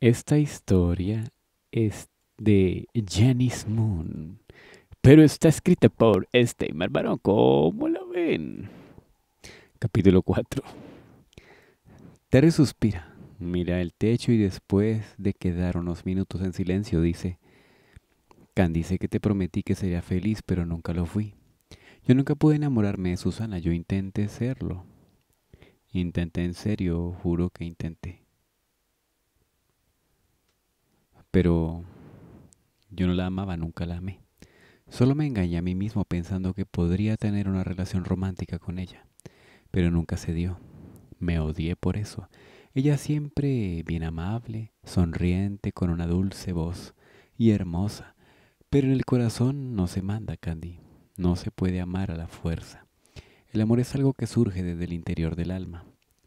Esta historia es de Janice Moon, pero está escrita por este Barón. ¿Cómo la ven? Capítulo 4. Terry suspira, mira el techo y después de quedar unos minutos en silencio dice, Candice que te prometí que sería feliz, pero nunca lo fui. Yo nunca pude enamorarme de Susana, yo intenté serlo. Intenté en serio, juro que intenté. Pero yo no la amaba, nunca la amé. Solo me engañé a mí mismo pensando que podría tener una relación romántica con ella, pero nunca se dio. Me odié por eso. Ella siempre bien amable, sonriente, con una dulce voz y hermosa, pero en el corazón no se manda, Candy. No se puede amar a la fuerza. El amor es algo que surge desde el interior del alma.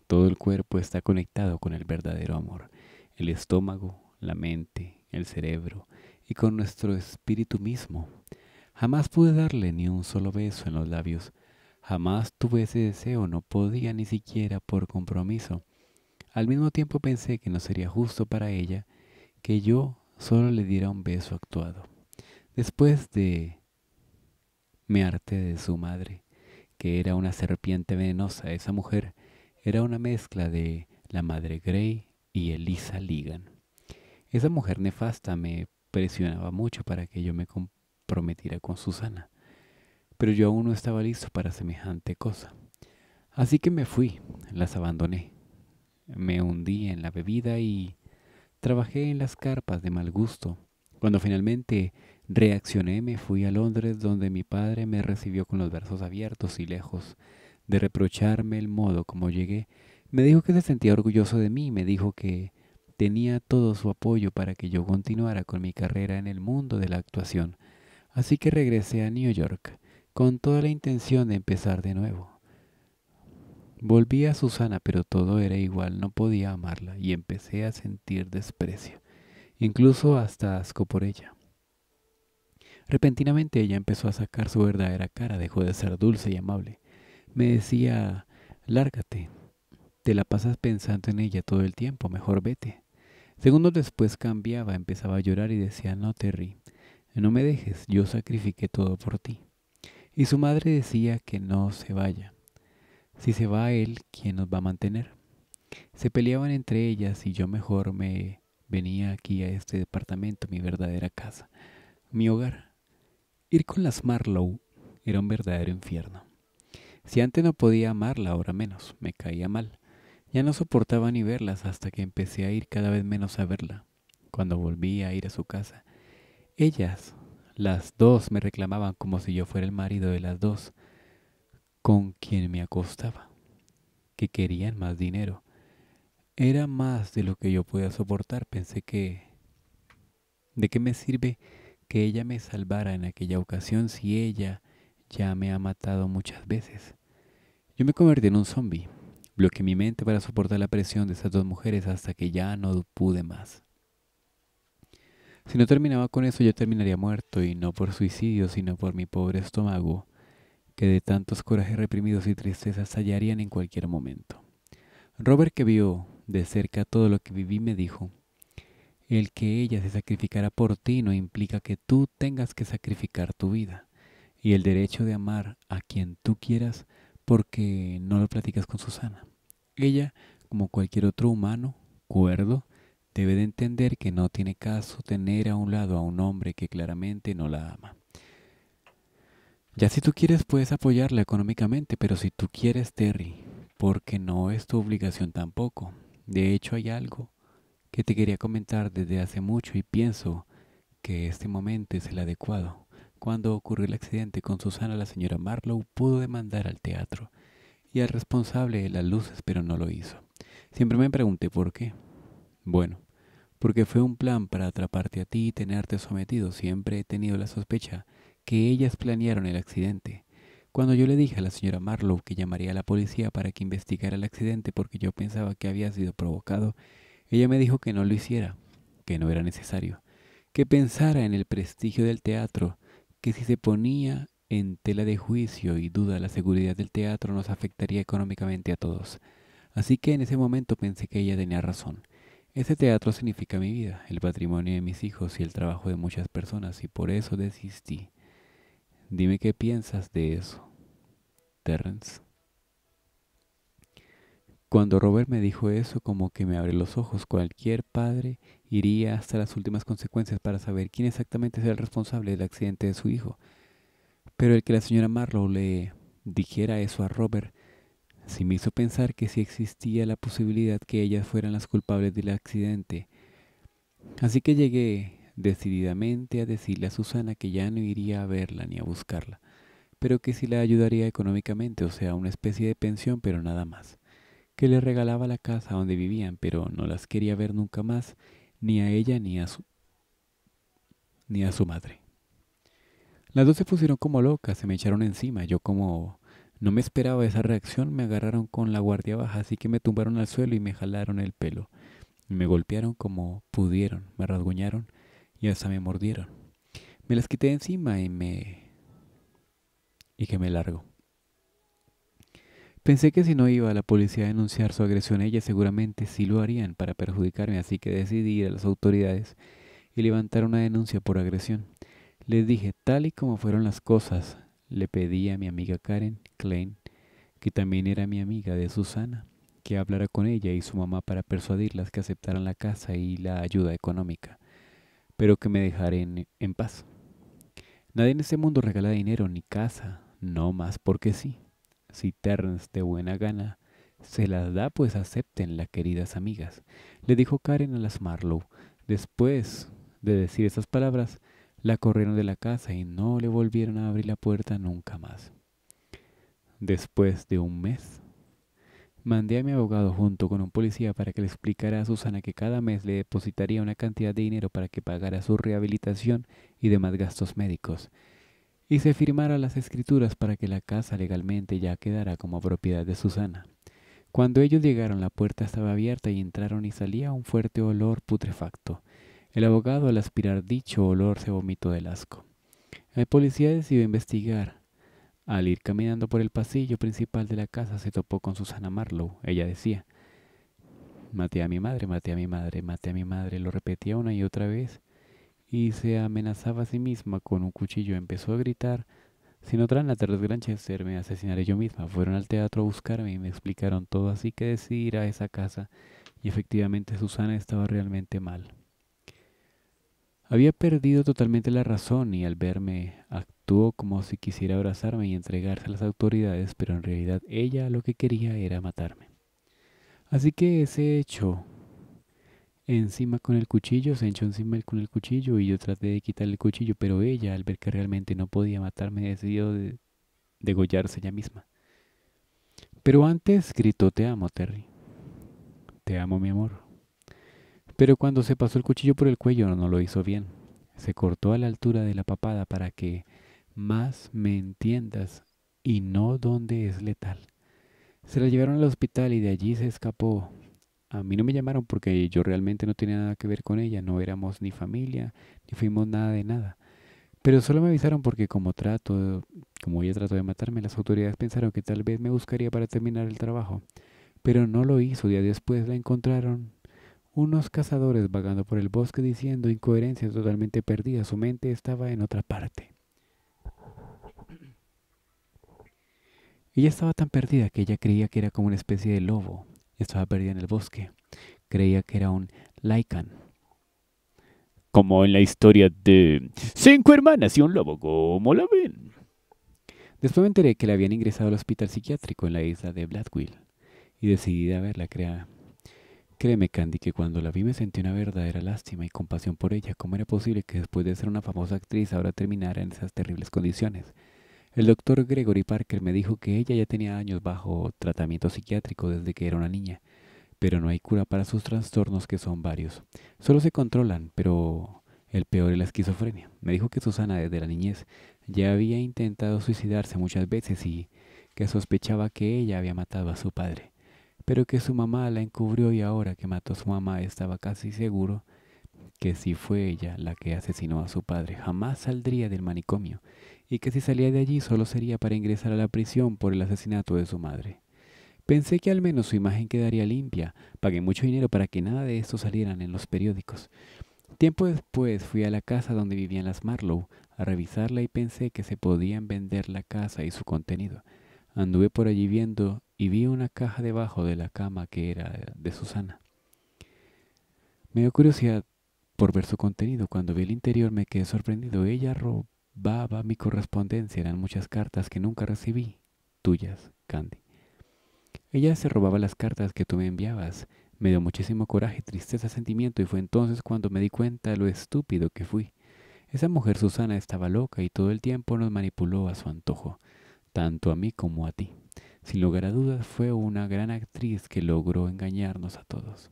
Todo el cuerpo está conectado con el verdadero amor. El estómago, la mente, el cerebro y con nuestro espíritu mismo. Jamás pude darle ni un solo beso en los labios. Jamás tuve ese deseo, no podía ni siquiera por compromiso. Al mismo tiempo pensé que no sería justo para ella que yo solo le diera un beso actuado. Después de... Me arte de su madre, que era una serpiente venenosa. Esa mujer era una mezcla de la madre Grey y Elisa Ligan. Esa mujer nefasta me presionaba mucho para que yo me comprometiera con Susana, pero yo aún no estaba listo para semejante cosa. Así que me fui, las abandoné. Me hundí en la bebida y trabajé en las carpas de mal gusto. Cuando finalmente reaccioné me fui a Londres donde mi padre me recibió con los brazos abiertos y lejos de reprocharme el modo como llegué. Me dijo que se sentía orgulloso de mí, me dijo que tenía todo su apoyo para que yo continuara con mi carrera en el mundo de la actuación, así que regresé a New York con toda la intención de empezar de nuevo. Volví a Susana, pero todo era igual, no podía amarla y empecé a sentir desprecio, incluso hasta asco por ella. Repentinamente ella empezó a sacar su verdadera cara, dejó de ser dulce y amable. Me decía, lárgate, te la pasas pensando en ella todo el tiempo, mejor vete. Segundos después cambiaba, empezaba a llorar y decía, no, Terry, no me dejes, yo sacrifiqué todo por ti. Y su madre decía que no se vaya. Si se va él, ¿quién nos va a mantener? Se peleaban entre ellas y yo mejor me venía aquí a este departamento, mi verdadera casa, mi hogar. Ir con las Marlowe era un verdadero infierno. Si antes no podía amarla, ahora menos, me caía mal. Ya no soportaba ni verlas hasta que empecé a ir cada vez menos a verla. Cuando volví a ir a su casa, ellas, las dos, me reclamaban como si yo fuera el marido de las dos, con quien me acostaba, que querían más dinero. Era más de lo que yo podía soportar. Pensé que... ¿De qué me sirve que ella me salvara en aquella ocasión si ella ya me ha matado muchas veces? Yo me convertí en un zombie Bloqueé mi mente para soportar la presión de esas dos mujeres hasta que ya no pude más. Si no terminaba con eso, yo terminaría muerto, y no por suicidio, sino por mi pobre estómago, que de tantos corajes reprimidos y tristezas hallarían en cualquier momento. Robert, que vio de cerca todo lo que viví, me dijo, el que ella se sacrificara por ti no implica que tú tengas que sacrificar tu vida, y el derecho de amar a quien tú quieras porque no lo platicas con Susana. Ella, como cualquier otro humano, cuerdo, debe de entender que no tiene caso tener a un lado a un hombre que claramente no la ama. Ya si tú quieres puedes apoyarla económicamente, pero si tú quieres, Terry, porque no es tu obligación tampoco. De hecho hay algo que te quería comentar desde hace mucho y pienso que este momento es el adecuado. Cuando ocurrió el accidente con Susana, la señora Marlowe pudo demandar al teatro y al responsable de las luces, pero no lo hizo. Siempre me pregunté por qué. Bueno, porque fue un plan para atraparte a ti y tenerte sometido. Siempre he tenido la sospecha que ellas planearon el accidente. Cuando yo le dije a la señora Marlowe que llamaría a la policía para que investigara el accidente porque yo pensaba que había sido provocado, ella me dijo que no lo hiciera, que no era necesario, que pensara en el prestigio del teatro, que si se ponía en tela de juicio y duda la seguridad del teatro nos afectaría económicamente a todos. Así que en ese momento pensé que ella tenía razón. Ese teatro significa mi vida, el patrimonio de mis hijos y el trabajo de muchas personas y por eso desistí. Dime qué piensas de eso, Terrence. Cuando Robert me dijo eso, como que me abrió los ojos, cualquier padre iría hasta las últimas consecuencias para saber quién exactamente es el responsable del accidente de su hijo. Pero el que la señora Marlowe le dijera eso a Robert sí me hizo pensar que sí existía la posibilidad que ellas fueran las culpables del accidente. Así que llegué decididamente a decirle a Susana que ya no iría a verla ni a buscarla, pero que sí la ayudaría económicamente, o sea, una especie de pensión, pero nada más, que le regalaba la casa donde vivían, pero no las quería ver nunca más, ni a ella ni a su ni a su madre. Las dos se pusieron como locas, se me echaron encima. Yo como no me esperaba esa reacción, me agarraron con la guardia baja, así que me tumbaron al suelo y me jalaron el pelo. Me golpearon como pudieron, me rasguñaron y hasta me mordieron. Me las quité encima y me... y que me largo. Pensé que si no iba a la policía a denunciar su agresión a ella, seguramente sí lo harían para perjudicarme, así que decidí ir a las autoridades y levantar una denuncia por agresión. Les dije, tal y como fueron las cosas, le pedí a mi amiga Karen Klein, que también era mi amiga de Susana, que hablara con ella y su mamá para persuadirlas que aceptaran la casa y la ayuda económica, pero que me dejaran en paz. Nadie en este mundo regala dinero ni casa, no más porque sí. Si Terrence de buena gana se las da, pues aceptenla, queridas amigas, le dijo Karen a las Marlowe. Después de decir esas palabras, la corrieron de la casa y no le volvieron a abrir la puerta nunca más. Después de un mes, mandé a mi abogado junto con un policía para que le explicara a Susana que cada mes le depositaría una cantidad de dinero para que pagara su rehabilitación y demás gastos médicos, y se firmara las escrituras para que la casa legalmente ya quedara como propiedad de Susana. Cuando ellos llegaron la puerta estaba abierta y entraron y salía un fuerte olor putrefacto. El abogado al aspirar dicho olor se vomitó del asco. El policía decidió investigar. Al ir caminando por el pasillo principal de la casa se topó con Susana Marlowe. Ella decía, maté a mi madre, maté a mi madre, maté a mi madre. Lo repetía una y otra vez y se amenazaba a sí misma con un cuchillo. Empezó a gritar, si no traen la Terres Granchester me asesinaré yo misma. Fueron al teatro a buscarme y me explicaron todo, así que decidí ir a esa casa. Y efectivamente Susana estaba realmente mal. Había perdido totalmente la razón y al verme actuó como si quisiera abrazarme y entregarse a las autoridades, pero en realidad ella lo que quería era matarme. Así que se hecho encima con el cuchillo, se echó encima con el cuchillo y yo traté de quitarle el cuchillo, pero ella, al ver que realmente no podía matarme, decidió degollarse ella misma. Pero antes gritó, te amo, Terry. Te amo, mi amor. Pero cuando se pasó el cuchillo por el cuello no lo hizo bien. Se cortó a la altura de la papada para que más me entiendas y no dónde es letal. Se la llevaron al hospital y de allí se escapó. A mí no me llamaron porque yo realmente no tenía nada que ver con ella, no éramos ni familia, ni fuimos nada de nada. Pero solo me avisaron porque como trato, como ella trató de matarme, las autoridades pensaron que tal vez me buscaría para terminar el trabajo. Pero no lo hizo, día después la encontraron unos cazadores vagando por el bosque diciendo incoherencias totalmente perdidas. Su mente estaba en otra parte. Ella estaba tan perdida que ella creía que era como una especie de lobo. Estaba perdida en el bosque. Creía que era un Lycan. Como en la historia de Cinco hermanas y un lobo, ¿cómo la ven? Después me enteré que la habían ingresado al hospital psiquiátrico en la isla de Bladwill y decidí a verla creada Créeme, Candy, que cuando la vi me sentí una verdadera lástima y compasión por ella. ¿Cómo era posible que después de ser una famosa actriz ahora terminara en esas terribles condiciones? El doctor Gregory Parker me dijo que ella ya tenía años bajo tratamiento psiquiátrico desde que era una niña, pero no hay cura para sus trastornos que son varios. Solo se controlan, pero el peor es la esquizofrenia. Me dijo que Susana desde la niñez ya había intentado suicidarse muchas veces y que sospechaba que ella había matado a su padre pero que su mamá la encubrió y ahora que mató a su mamá estaba casi seguro que si fue ella la que asesinó a su padre jamás saldría del manicomio y que si salía de allí solo sería para ingresar a la prisión por el asesinato de su madre. Pensé que al menos su imagen quedaría limpia. Pagué mucho dinero para que nada de esto salieran en los periódicos. Tiempo después fui a la casa donde vivían las Marlowe a revisarla y pensé que se podían vender la casa y su contenido. Anduve por allí viendo y vi una caja debajo de la cama que era de Susana. Me dio curiosidad por ver su contenido. Cuando vi el interior me quedé sorprendido. Ella robaba mi correspondencia. Eran muchas cartas que nunca recibí. Tuyas, Candy. Ella se robaba las cartas que tú me enviabas. Me dio muchísimo coraje, tristeza, sentimiento y fue entonces cuando me di cuenta de lo estúpido que fui. Esa mujer Susana estaba loca y todo el tiempo nos manipuló a su antojo tanto a mí como a ti. Sin lugar a dudas fue una gran actriz que logró engañarnos a todos.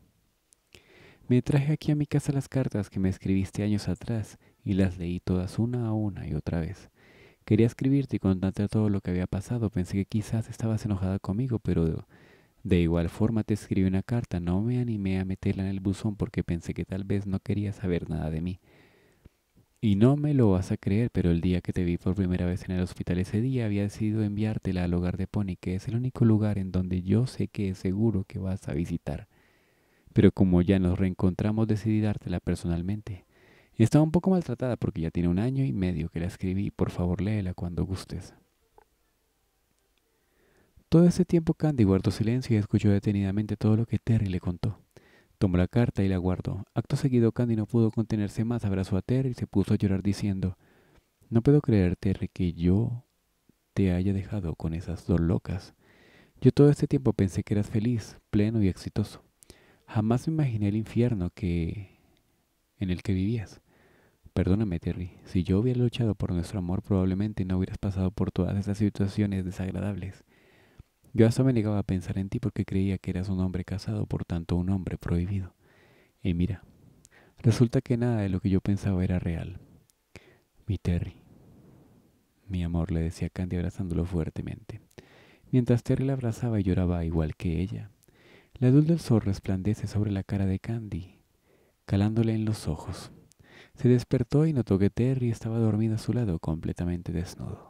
Me traje aquí a mi casa las cartas que me escribiste años atrás y las leí todas una a una y otra vez. Quería escribirte y contarte todo lo que había pasado. Pensé que quizás estabas enojada conmigo, pero de, igual forma te escribí una carta. No me animé a meterla en el buzón porque pensé que tal vez no querías saber nada de mí. Y no me lo vas a creer, pero el día que te vi por primera vez en el hospital ese día había decidido enviártela al hogar de Pony, que es el único lugar en donde yo sé que es seguro que vas a visitar. Pero como ya nos reencontramos decidí dártela personalmente. Y estaba un poco maltratada porque ya tiene un año y medio que la escribí. Por favor, léela cuando gustes. Todo ese tiempo Candy guardó silencio y escuchó detenidamente todo lo que Terry le contó. Tomó la carta y la guardó. Acto seguido, Candy no pudo contenerse más, abrazó a Terry y se puso a llorar diciendo, No puedo creer, Terry, que yo te haya dejado con esas dos locas. Yo todo este tiempo pensé que eras feliz, pleno y exitoso. Jamás me imaginé el infierno que... en el que vivías. Perdóname, Terry, si yo hubiera luchado por nuestro amor probablemente no hubieras pasado por todas esas situaciones desagradables. Yo hasta me negaba a pensar en ti porque creía que eras un hombre casado, por tanto un hombre prohibido. Y mira, resulta que nada de lo que yo pensaba era real. Mi Terry. Mi amor, le decía Candy abrazándolo fuertemente. Mientras Terry la abrazaba y lloraba igual que ella. La luz del sol resplandece sobre la cara de Candy, calándole en los ojos. Se despertó y notó que Terry estaba dormido a su lado, completamente desnudo.